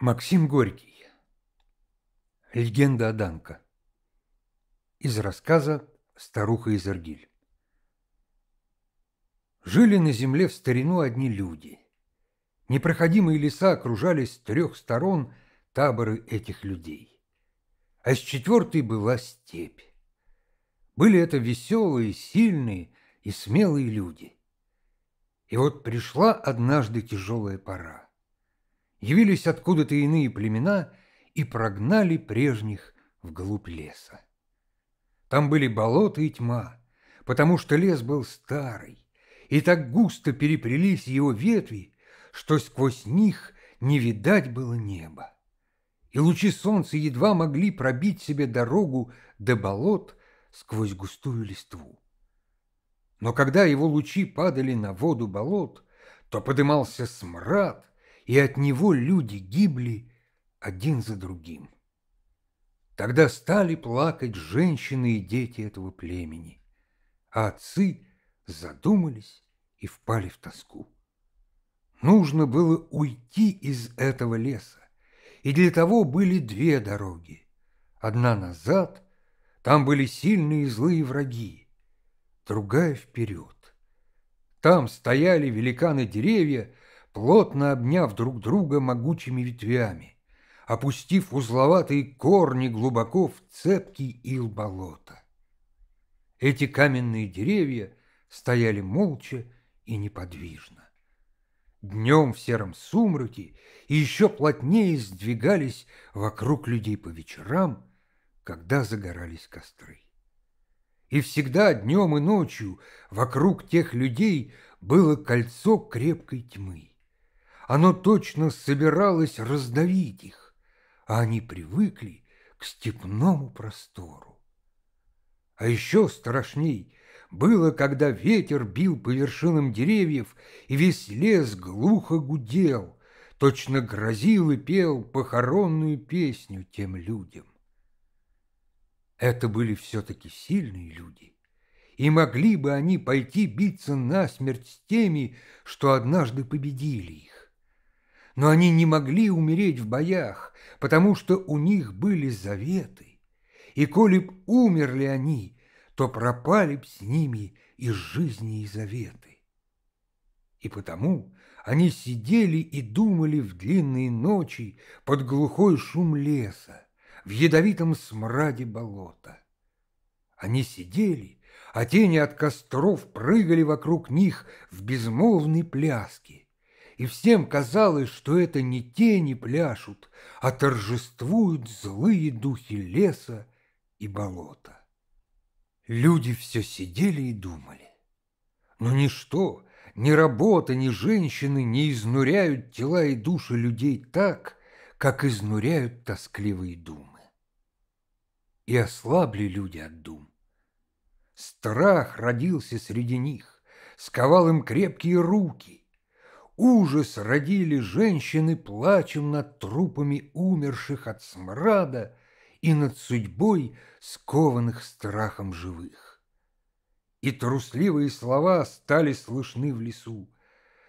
Максим Горький. Легенда о Данко. Из рассказа «Старуха из Аргиль». Жили на земле в старину одни люди. Непроходимые леса окружали с трех сторон таборы этих людей. А с четвертой была степь. Были это веселые, сильные и смелые люди. И вот пришла однажды тяжелая пора явились откуда-то иные племена и прогнали прежних вглубь леса. Там были болота и тьма, потому что лес был старый, и так густо переплелись его ветви, что сквозь них не видать было неба. И лучи солнца едва могли пробить себе дорогу до болот сквозь густую листву. Но когда его лучи падали на воду болот, то подымался смрад, и от него люди гибли один за другим. Тогда стали плакать женщины и дети этого племени, а отцы задумались и впали в тоску. Нужно было уйти из этого леса, и для того были две дороги. Одна назад, там были сильные и злые враги, другая вперед. Там стояли великаны деревья, плотно обняв друг друга могучими ветвями, опустив узловатые корни глубоко в цепкий ил болота. Эти каменные деревья стояли молча и неподвижно. Днем в сером сумраке и еще плотнее сдвигались вокруг людей по вечерам, когда загорались костры. И всегда днем и ночью вокруг тех людей было кольцо крепкой тьмы. Оно точно собиралось раздавить их, а они привыкли к степному простору. А еще страшней было, когда ветер бил по вершинам деревьев, и весь лес глухо гудел, точно грозил и пел похоронную песню тем людям. Это были все-таки сильные люди, и могли бы они пойти биться насмерть с теми, что однажды победили их но они не могли умереть в боях, потому что у них были заветы, и коли б умерли они, то пропали б с ними из жизни и заветы. И потому они сидели и думали в длинные ночи под глухой шум леса, в ядовитом смраде болота. Они сидели, а тени от костров прыгали вокруг них в безмолвной пляске, и всем казалось, что это не тени пляшут, а торжествуют злые духи леса и болота. Люди все сидели и думали. Но ничто, ни работа, ни женщины не изнуряют тела и души людей так, как изнуряют тоскливые думы. И ослабли люди от дум. Страх родился среди них, сковал им крепкие руки, Ужас родили женщины плачем над трупами умерших от смрада и над судьбой скованных страхом живых. И трусливые слова стали слышны в лесу,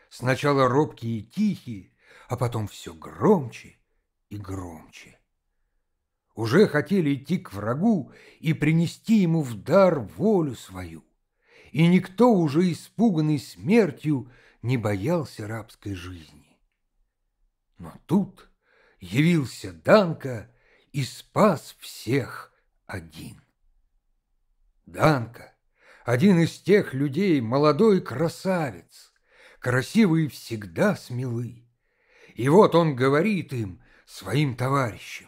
сначала робкие и тихие, а потом все громче и громче. Уже хотели идти к врагу и принести ему в дар волю свою, и никто уже испуганный смертью не боялся рабской жизни. Но тут явился Данка и спас всех один. Данка, один из тех людей, молодой красавец, красивые всегда смелы. И вот он говорит им, своим товарищам,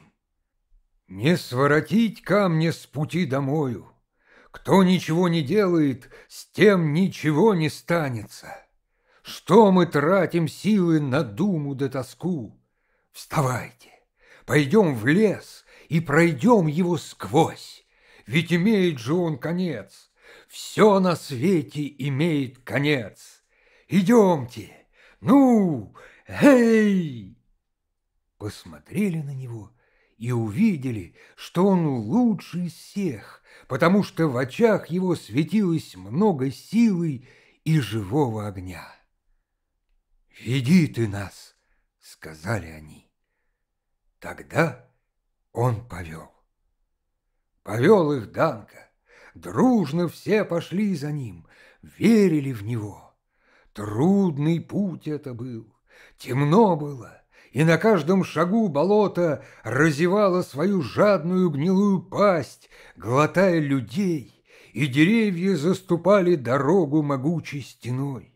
«Не своротить камня с пути домою, кто ничего не делает, с тем ничего не станется. Что мы тратим силы на думу да тоску? Вставайте, пойдем в лес и пройдем его сквозь, ведь имеет же он конец. Все на свете имеет конец. Идемте, ну, эй! Посмотрели на него и увидели, что он лучший из всех, потому что в очах его светилось много силы и живого огня. «Веди ты нас!» — сказали они. Тогда он повел. Повел их Данка. Дружно все пошли за ним, верили в него. Трудный путь это был, темно было, и на каждом шагу болото разевало свою жадную гнилую пасть, глотая людей, и деревья заступали дорогу могучей стеной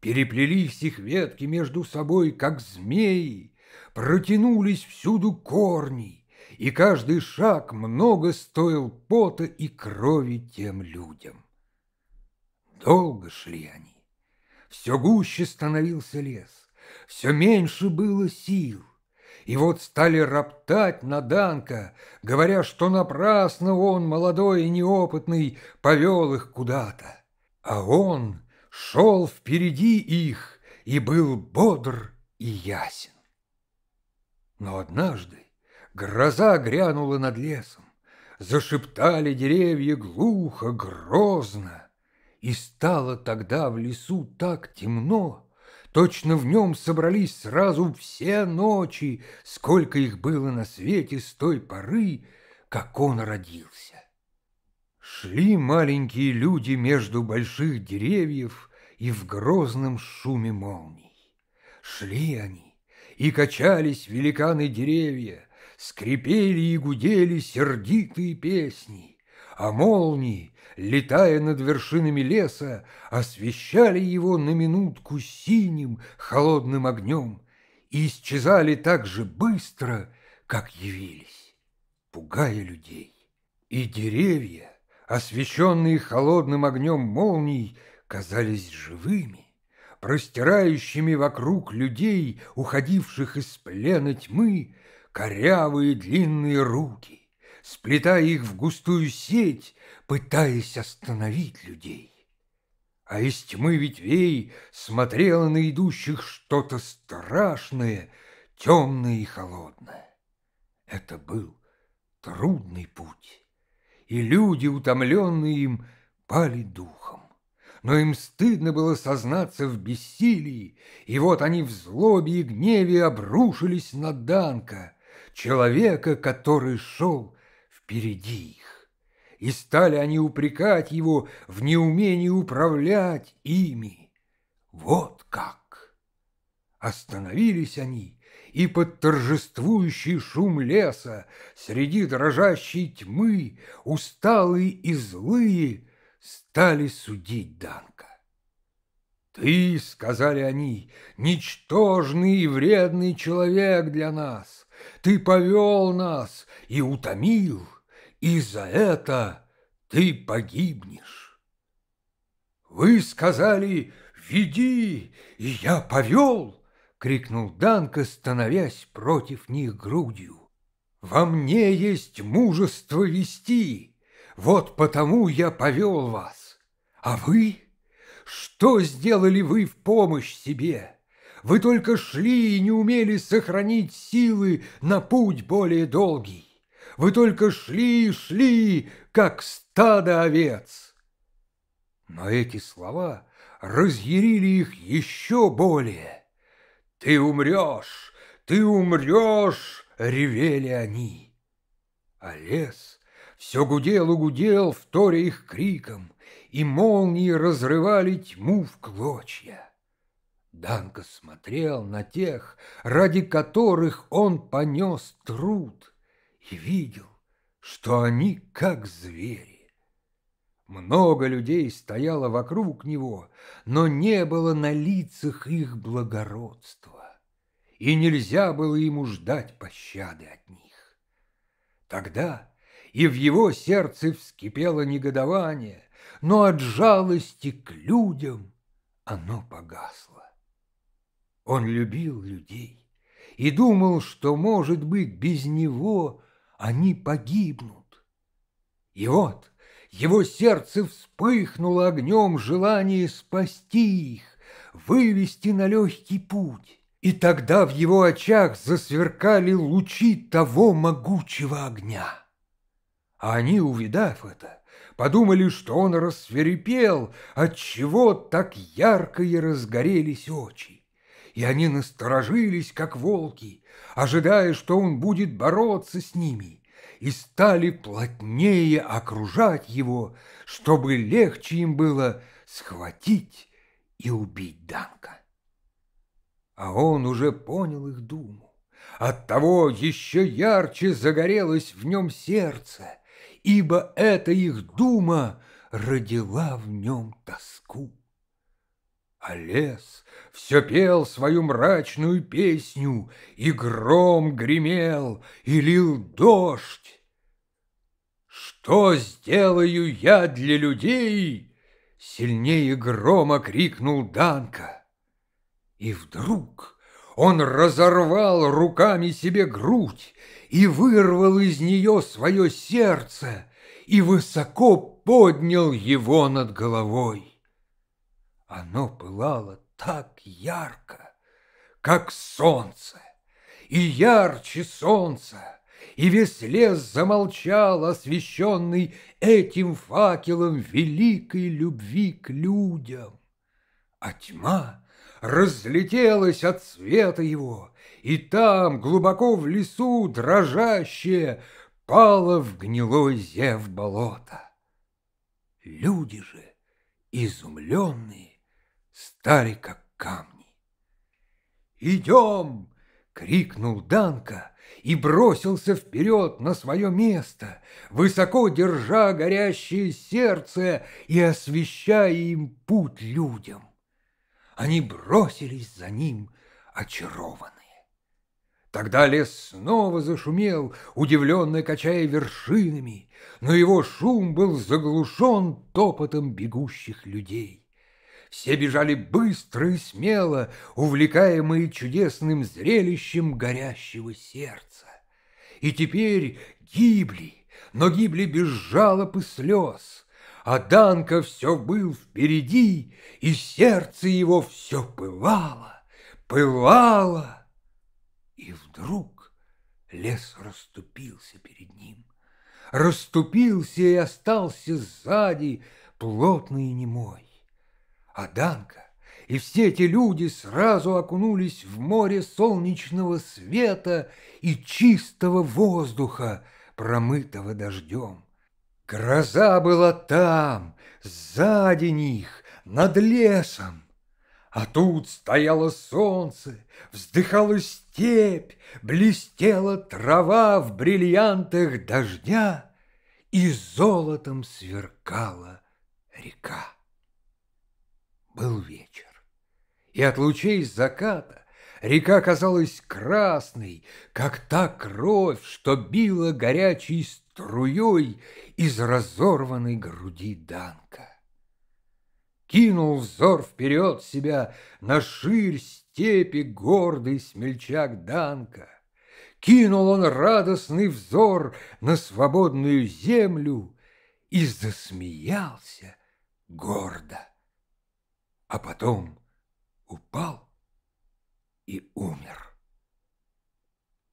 переплелись их ветки между собой, как змеи, протянулись всюду корни, и каждый шаг много стоил пота и крови тем людям. Долго шли они, все гуще становился лес, все меньше было сил, и вот стали роптать на Данка, говоря, что напрасно он, молодой и неопытный, повел их куда-то. А он шел впереди их и был бодр и ясен. Но однажды гроза грянула над лесом, зашептали деревья глухо, грозно, и стало тогда в лесу так темно, точно в нем собрались сразу все ночи, сколько их было на свете с той поры, как он родился. Шли маленькие люди между больших деревьев и в грозном шуме молний. Шли они, и качались великаны деревья, скрипели и гудели сердитые песни, а молнии, летая над вершинами леса, освещали его на минутку синим холодным огнем и исчезали так же быстро, как явились, пугая людей. И деревья освещенные холодным огнем молний, казались живыми, простирающими вокруг людей, уходивших из плена тьмы, корявые длинные руки, сплетая их в густую сеть, пытаясь остановить людей. А из тьмы ветвей смотрело на идущих что-то страшное, темное и холодное. Это был трудный путь и люди, утомленные им, пали духом. Но им стыдно было сознаться в бессилии, и вот они в злобе и гневе обрушились на Данка, человека, который шел впереди их. И стали они упрекать его в неумении управлять ими. Вот как! Остановились они и под торжествующий шум леса, Среди дрожащей тьмы, усталые и злые, Стали судить Данка. «Ты, — сказали они, — ничтожный и вредный человек для нас, Ты повел нас и утомил, и за это ты погибнешь». Вы сказали «Веди!» и я повел, крикнул Данка, становясь против них грудью. «Во мне есть мужество вести, вот потому я повел вас. А вы? Что сделали вы в помощь себе? Вы только шли и не умели сохранить силы на путь более долгий. Вы только шли и шли, как стадо овец. Но эти слова разъярили их еще более. «Ты умрешь! Ты умрешь!» — ревели они. А лес все гудел и гудел, вторя их криком, и молнии разрывали тьму в клочья. Данка смотрел на тех, ради которых он понес труд, и видел, что они как звери. Много людей стояло вокруг него, но не было на лицах их благородства, и нельзя было ему ждать пощады от них. Тогда и в его сердце вскипело негодование, но от жалости к людям оно погасло. Он любил людей и думал, что, может быть, без него они погибнут. И вот — его сердце вспыхнуло огнем желание спасти их, вывести на легкий путь. И тогда в его очах засверкали лучи того могучего огня. А они, увидав это, подумали, что он рассверепел, отчего так ярко и разгорелись очи. И они насторожились, как волки, ожидая, что он будет бороться с ними и стали плотнее окружать его, чтобы легче им было схватить и убить Данка. А он уже понял их думу. Оттого еще ярче загорелось в нем сердце, ибо эта их дума родила в нем тоску. А лес все пел свою мрачную песню, и гром гремел, и лил дождь, «Что сделаю я для людей?» Сильнее грома крикнул Данка. И вдруг он разорвал руками себе грудь и вырвал из нее свое сердце и высоко поднял его над головой. Оно пылало так ярко, как солнце, и ярче солнца, и весь лес замолчал, освещенный этим факелом великой любви к людям. А тьма разлетелась от света его, и там, глубоко в лесу, дрожащее, пало в гнилой зев болота. Люди же, изумленные, стали как камни. «Идем!» — крикнул Данка — и бросился вперед на свое место, высоко держа горящее сердце и освещая им путь людям. Они бросились за ним очарованные. Тогда лес снова зашумел, удивленно качая вершинами, но его шум был заглушен топотом бегущих людей все бежали быстро и смело, увлекаемые чудесным зрелищем горящего сердца. И теперь гибли, но гибли без жалоб и слез, а Данка все был впереди, и сердце его все пылало, пылало. И вдруг лес расступился перед ним, расступился и остался сзади, плотный и немой. А Данка и все эти люди сразу окунулись в море солнечного света и чистого воздуха, промытого дождем. Гроза была там, сзади них, над лесом. А тут стояло солнце, вздыхала степь, блестела трава в бриллиантах дождя, и золотом сверкала река. Был вечер, и от лучей заката Река казалась красной, как та кровь, что била горячей струей из разорванной груди Данка. Кинул взор вперед себя на ширь степи гордый смельчак Данка. Кинул он радостный взор на свободную землю и засмеялся гордо а потом упал и умер.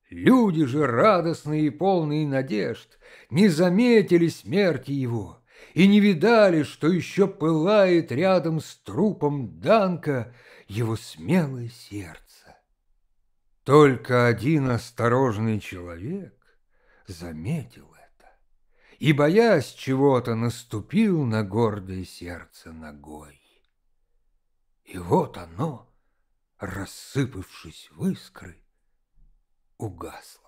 Люди же, радостные и полные надежд, не заметили смерти его и не видали, что еще пылает рядом с трупом Данка его смелое сердце. Только один осторожный человек заметил это и, боясь чего-то, наступил на гордое сердце ногой. И вот оно, рассыпавшись в искры, угасло.